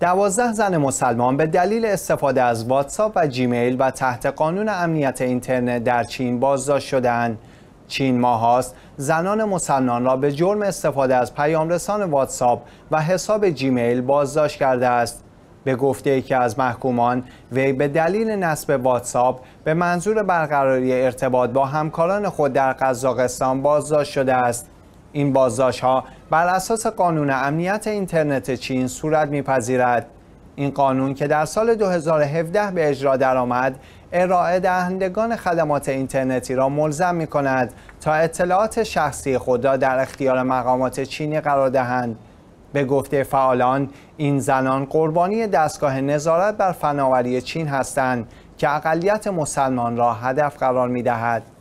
دوازده زن مسلمان به دلیل استفاده از واتساپ و جیمیل و تحت قانون امنیت اینترنت در چین بازداشت شدند. چین ماهاست زنان مسلمان را به جرم استفاده از پیامرسان واتساپ و حساب جیمیل بازداشت کرده است. به گفته ای که از محکومان وی به دلیل نصب واتساپ به منظور برقراری ارتباط با همکاران خود در قزاقستان بازداشت شده است. این بازداشت ها بر اساس قانون امنیت اینترنت چین صورت میپذیرد این قانون که در سال 2017 به اجرا درآمد ارائه دهندگان خدمات اینترنتی را ملزم می کند تا اطلاعات شخصی خود را در اختیار مقامات چینی قرار دهند به گفته فعالان این زنان قربانی دستگاه نظارت بر فناوری چین هستند که اقلیت مسلمان را هدف قرار می دهد